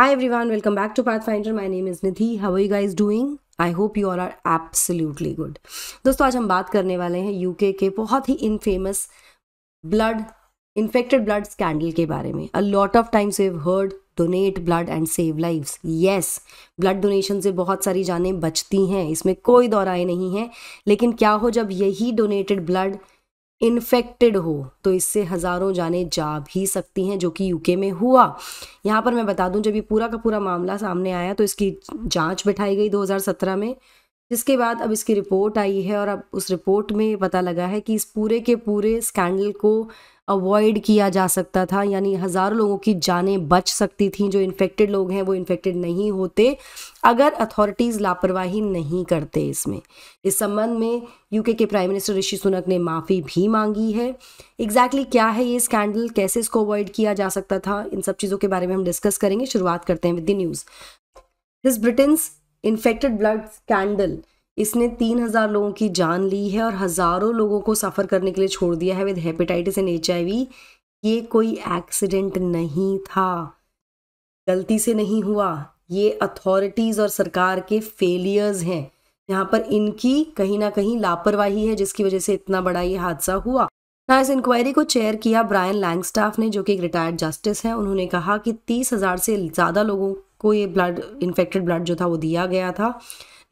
Hi everyone, welcome back to Pathfinder. My name is Nidhi. How are you guys doing? I hope you all are absolutely good दोस्तों आज हम बात करने वाले हैं UK के बहुत ही infamous blood infected blood scandal के बारे में a lot of times we've heard donate blood and save life yes blood donation से बहुत सारी जानें बचती हैं इसमें कोई दौराए नहीं है लेकिन क्या हो जब यही डोनेटेड ब्लड इन्फेक्टेड हो तो इससे हज़ारों जाने जा भी सकती हैं जो कि यूके में हुआ यहाँ पर मैं बता दूं जब ये पूरा का पूरा मामला सामने आया तो इसकी जांच बिठाई गई 2017 में जिसके बाद अब इसकी रिपोर्ट आई है और अब उस रिपोर्ट में पता लगा है कि इस पूरे के पूरे स्कैंडल को अवॉइड किया जा सकता था यानी हज़ारों लोगों की जानें बच सकती थी जो इन्फेक्टेड लोग हैं वो इन्फेक्टेड नहीं होते अगर अथॉरिटीज़ लापरवाही नहीं करते इसमें इस संबंध में यूके के प्राइम मिनिस्टर ऋषि सुनक ने माफ़ी भी मांगी है एग्जैक्टली exactly क्या है ये स्कैंडल कैसे इसको अवॉइड किया जा सकता था इन सब चीज़ों के बारे में हम डिस्कस करेंगे शुरुआत करते हैं with the news this Britain's infected blood scandal इसने तीन हज़ार लोगों की जान ली है और हज़ारों लोगों को सफ़र करने के लिए छोड़ दिया है विद हेपेटाइटिस एंड एच ये कोई एक्सीडेंट नहीं था गलती से नहीं हुआ ये अथॉरिटीज़ और सरकार के फेलियर्स हैं यहाँ पर इनकी कहीं ना कहीं लापरवाही है जिसकी वजह से इतना बड़ा ये हादसा हुआ ना हाँ, इस इंक्वायरी को चेयर किया ब्रायन लैंगस्टाफ ने जो कि एक रिटायर्ड जस्टिस हैं उन्होंने कहा कि तीस हज़ार से ज़्यादा लोगों को ये ब्लड इन्फेक्टेड ब्लड जो था वो दिया गया था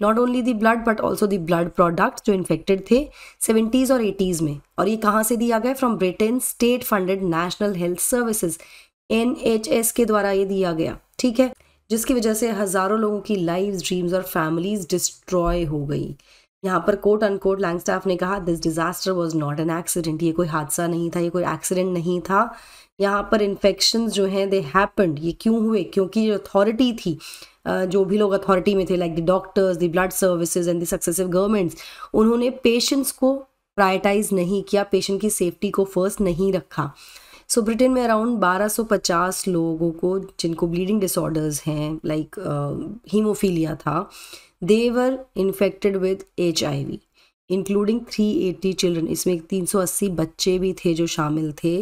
not only the blood but also the blood product जो इन्फेक्टेड थे सेवेंटीज़ और एटीज़ में और ये कहाँ से दिया गया from Britain state funded National Health Services N के द्वारा ये दिया गया ठीक है जिसकी वजह से हज़ारों लोगों की लाइफ ड्रीम्स और फैमिलीज डिस्ट्रॉय हो गई यहाँ पर कोर्ट अनकोट लैंग स्टाफ ने कहा this disaster was not an accident ये कोई हादसा नहीं था ये कोई एक्सीडेंट नहीं था यहाँ पर इन्फेक्शन जो हैं दे हैपन्ड ये क्यों हुए क्योंकि अथॉरिटी थी जो भी लोग अथॉरिटी में थे like the doctors the blood services and the successive governments उन्होंने पेशेंट्स को प्रायटाइज नहीं किया पेशेंट की सेफ्टी को फर्स्ट नहीं रखा सो so, ब्रिटेन में अराउंड 1250 लोगों को जिनको ब्लीडिंग डिसऑर्डर्स हैं लाइक हीमोफीलिया था they were infected with H I V including three eighty children इसमें 380 बच्चे भी थे जो शामिल थे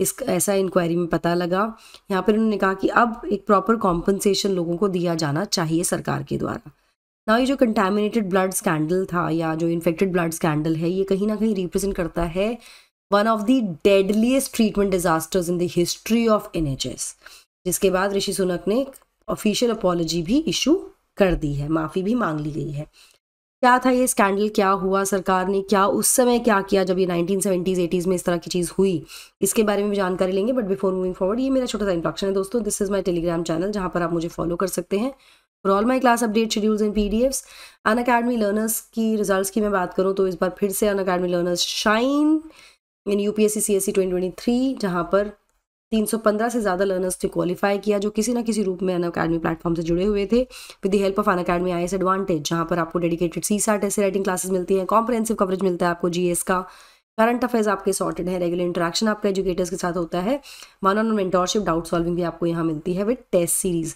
इस ऐसा इंक्वायरी में पता लगा यहाँ पर उन्होंने कहा कि अब एक प्रॉपर कॉम्पनसेशन लोगों को दिया जाना चाहिए सरकार के द्वारा ना ये जो कंटेमिनेटेड ब्लड स्कैंडल था या जो इन्फेक्टेड ब्लड स्कैंडल है ये कहीं ना कहीं रिप्रेजेंट करता है one of the deadliest treatment disasters in the history of an जिसके बाद ऋषि सुनक ने ऑफिशियल अपॉलोजी भी इशू कर दी है माफ़ी भी मांग ली गई है क्या था ये स्कैंडल क्या हुआ सरकार ने क्या उस समय क्या किया जब ये नाइनटीन सेवेंटीज़ एटीज़ में इस तरह की चीज़ हुई इसके बारे में भी जानकारी लेंगे बट बिफोर मूविंग फॉरवर्ड ये मेरा छोटा सा इंट्रोडक्शन है दोस्तों this is my Telegram channel जहां पर आप मुझे फॉलो कर सकते हैं for all my class update schedules and P D Fs Unacademy learners की रिजल्ट की मैं बात करूँ तो इस बार फिर से Unacademy learners shine in U P S C C S C twenty twenty three जहाँ पर 315 से ज़्यादा लर्नर्स ने क्वालिफाई किया जो किसी ना किसी रूप में अन अकेडमी प्लेटफॉर्म से जुड़े हुए थे with the help of Unacademy I S advantage जहां पर आपको डेडिकेटेड सी साट ऐसे राइटिंग क्लासेस मिलती हैं कॉम्प्रहेंसिव कवरेज मिलता है आपको जीएस का करंट अफेयर्स आपके सॉर्टेड है रेगुलर इंटरेक्शन आपके एजुकेटर्स के साथ होता है one on mentorship doubt solving भी आपको यहाँ मिलती है with test series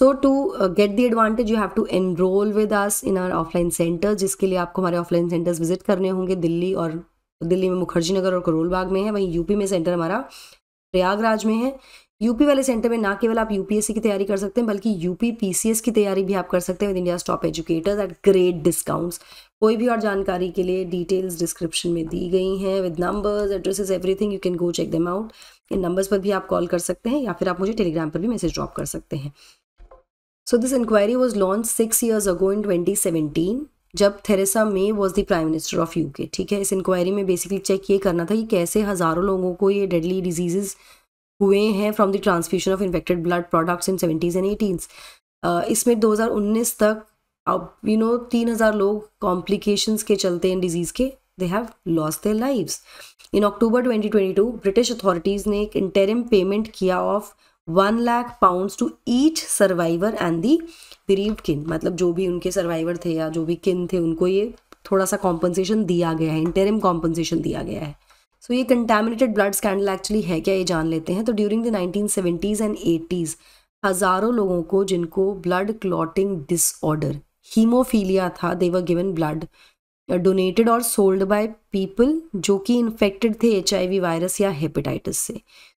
so to get the advantage you have to enrol with us in our offline centre जिसके लिए आपको हमारे ऑफलाइन सेंटर्स विजिट करने होंगे दिल्ली और दिल्ली में मुखर्जी नगर और करोल बाग में है वहीं यूपी में सेंटर हमारा प्रयागराज में है यूपी वाले सेंटर में ना केवल आप यूपीएससी की तैयारी कर सकते हैं बल्कि यूपी पीसीएस की तैयारी भी आप कर सकते हैं with India top educators at great discounts कोई भी और जानकारी के लिए डिटेल्स डिस्क्रिप्शन में दी गई हैं with numbers addresses everything you can go check them out in numbers पर भी आप कॉल कर सकते हैं या फिर आप मुझे टेलीग्राम पर भी मैसेज ड्रॉप कर सकते हैं so this inquiry was launch six years ago in twenty जब Theresa May was the prime minister of UK ठीक है इस इंक्वायरी में बेसिकली चेक ये करना था कि कैसे हज़ारों लोगों को ये डेडली डिजीजेज हुए हैं from the transfusion of infected blood products in seventies and eighties इसमें 2019 तक अब यू नो तीन हज़ार लोग कॉम्प्लिकेशंस के चलते इन डिजीज़ के they have loss their lives in October 2022 British authorities ने एक इंटरिम पेमेंट किया of one lakh pounds to each survivor and the bereaved kin मतलब जो भी उनके सर्वाइवर थे या जो भी किन थे उनको ये थोड़ा सा कॉम्पनसेशन दिया गया है इंटेरिम कॉम्पनसेशन दिया गया है सो so, ये कंटेमिनेटेड ब्लड स्कैंडल एक्चुअली है क्या ये जान लेते हैं तो during the nineteen seventies and eighties हज़ारों लोगों को जिनको ब्लड क्लॉटिंग डिसऑर्डर हीमोफीलिया था देवर गिवन ब्लड डोनेटेड और सोल्ड बाय पीपल जो कि इन्फेक्टेड थे एच वायरस या हेपेटाइटिस से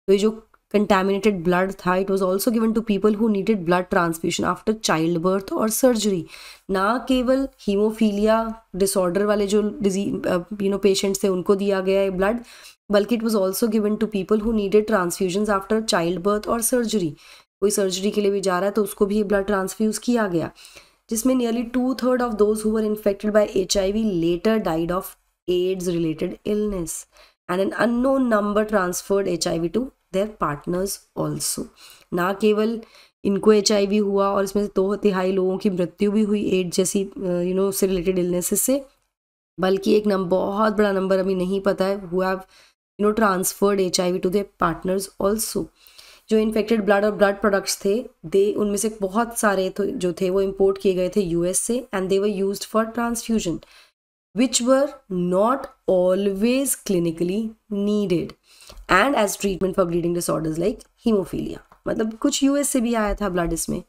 तो ये जो ब्लड था it was also given to people who needed blood transfusion after childbirth और सर्जरी ना केवल हीमोफीलिया डिसऑर्डर वाले जो डिजीज यू नो पेशेंट्स थे उनको दिया गया है ब्लड बल्कि it was also given to people who needed transfusion after childbirth और सर्जरी कोई सर्जरी के लिए भी जा रहा है तो उसको भी ब्लड ट्रांसफ्यूज किया गया जिसमें nearly two third of those who infected by H I V later died of AIDS related illness and an unknown number transferred H I V to their partners also ना केवल इनको H हुआ और इसमें से दो तिहाई लोगों की मृत्यु भी हुई एड जैसी यू नो से रिलेटेड इलनेसेस से बल्कि एक नंबर बहुत बड़ा नंबर अभी नहीं पता है हुआ you know transferred H I V to their partners also जो इन्फेक्टेड ब्लड और ब्लड प्रोडक्ट्स थे दे उनमें से बहुत सारे जो थे वो इम्पोर्ट किए गए थे यूएस से and they were used for transfusion which were not always clinically needed and as treatment for bleeding disorders like haemophilia मतलब कुछ यूएस से भी आया था ब्लड इसमें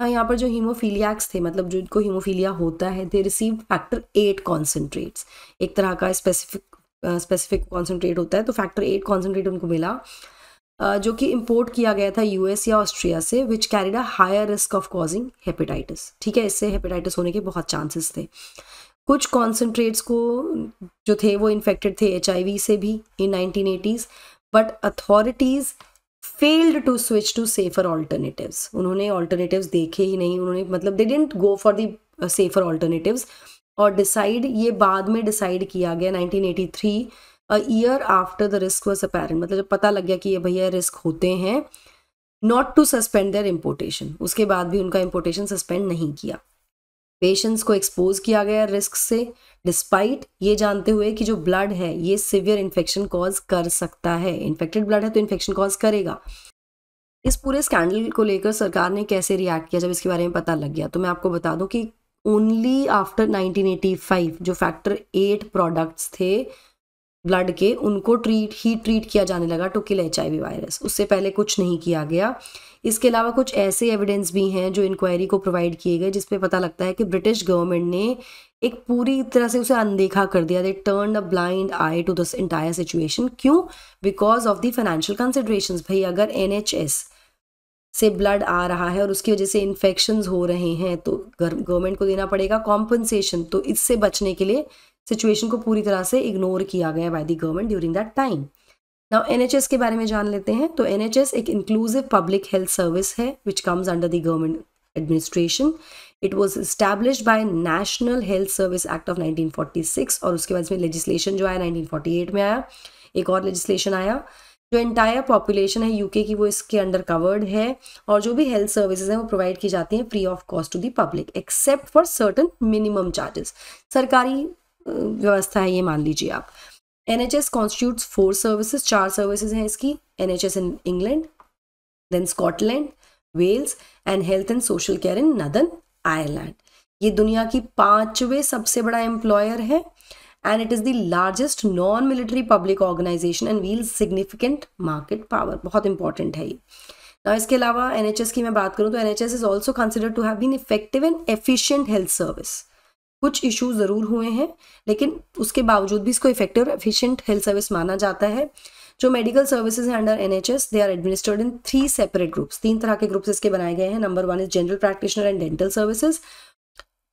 हाँ यहाँ पर जो हीमोफीलियाक्स थे मतलब जिनको हीमोफीलिया होता है they receive factor eight concentrates एक तरह का स्पेसिफिक स्पेसिफिक कॉन्सेंट्रेट होता है तो फैक्टर एट कॉन्सेंट्रेट उनको मिला uh, जो कि इंपोर्ट किया गया था यूएस या ऑस्ट्रिया से which carried a higher risk of causing hepatitis ठीक है इससे हेपेटाइटिस होने के बहुत चांसेस थे कुछ कॉन्सेंट्रेट्स को जो थे वो इन्फेक्टेड थे एच से भी in nineteen but authorities failed to switch to safer alternative उन्होंने ऑल्टरनेटिव देखे ही नहीं उन्होंने मतलब they didn't go for the safer alternative और डिसाइड ये बाद में डिसाइड किया गया 1983 a year after the risk was apparent मतलब जब पता लग गया कि ये भैया रिस्क होते हैं not to suspend their importation उसके बाद भी उनका इम्पोर्टेशन सस्पेंड नहीं किया पेशेंट्स को एक्सपोज किया गया रिस्क से डिस्पाइट ये जानते हुए कि जो ब्लड है ये सिवियर इन्फेक्शन कॉज कर सकता है इन्फेक्टेड ब्लड है तो इन्फेक्शन कॉज करेगा इस पूरे स्कैंडल को लेकर सरकार ने कैसे रिएक्ट किया जब इसके बारे में पता लग गया तो मैं आपको बता दूं कि ओनली आफ्टर 1985 जो फैक्टर एट प्रोडक्ट्स थे ब्लड के उनको ट्रीट ही ट्रीट किया जाने लगा टू किल एच वायरस उससे पहले कुछ नहीं किया गया इसके अलावा कुछ ऐसे एविडेंस भी हैं जो इंक्वायरी को प्रोवाइड किए गए जिसपे पता लगता है कि ब्रिटिश गवर्नमेंट ने एक पूरी तरह से उसे अनदेखा कर दिया they turn a blind eye to this entire situation क्यों because of the financial consideration भाई अगर एन से ब्लड आ रहा है और उसकी वजह से इन्फेक्शन हो रहे हैं तो गवर्नमेंट को देना पड़ेगा कॉम्पनसेशन तो इससे बचने के लिए सिचुएशन को पूरी तरह से इग्नोर किया गया by the government during that time now NHS के बारे में जान लेते हैं तो एनएचएस एक इंक्लूसिव पब्लिक हेल्थ सर्विस है which comes under the government administration it was establish by National Health Service Act of 1946 और उसके बाद इसमें लेजिस्लेशन जो आया 1948 में आया एक और लेजिस्लेशन आया जो एंटायर पॉपुलेशन है यूके की वो इसके अंडर कवर्ड है और जो भी हेल्थ सर्विसेज हैं वो प्रोवाइड की जाती हैं free of cost to the public except for certain minimum charges सरकारी व्यवस्था है ये मान लीजिए आप N H S constitute four services चार सर्विसेज हैं इसकी N H S in England then Scotland Wales and Health and Social Care in Northern Ireland ये दुनिया की पांचवे सबसे बड़ा एम्प्लॉयर है and it is the largest non military public organisation and wield significant market power बहुत important है ये ना इसके अलावा एन एच एस की मैं बात करूँ तो N H S is also consider to have been effective and efficient health service कुछ इशू ज़रूर हुए हैं लेकिन उसके बावजूद भी इसको इफेक्टिव एफिशिएंट हेल्थ सर्विस माना जाता है जो मेडिकल सर्विसेज हैं under N H S they are administered in three separate groups तीन तरह के ग्रुप्स इसके बनाए गए हैं number one is general practitioner and dental services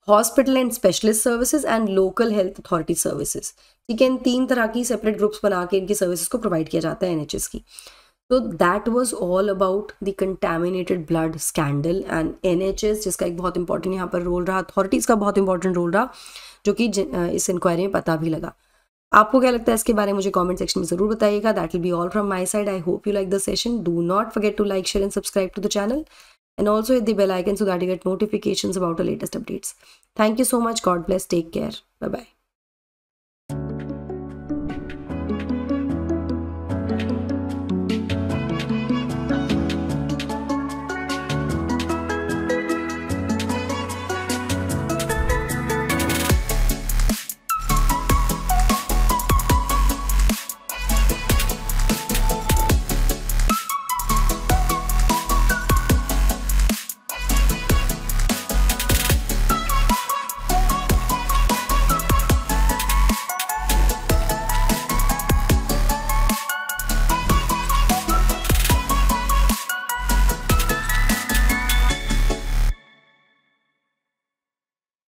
hospital and specialist services and local health authority services ठीक है इन तीन तरह की सेपरेट ग्रुप्स बना के इनकी सर्विसेज को प्रोवाइड किया जाता है एनएचएस की तो that was all about the contaminated blood scandal and N H S जिसका एक बहुत इंपॉर्टेंट यहाँ पर रोल रहा अथॉरिटीज़ का बहुत इंपॉर्टेंट रोल रहा जो कि इस इंक्वायरी में पता भी लगा आपको क्या लगता है इसके बारे में मुझे कॉमेंट सेक्शन में जरूर बताइएगा that will be all from my side I hope you like the session do not forget to like share and subscribe to the channel and also hit the bell icon so that you get notification about the latest updates thank you so much God bless take care bye bye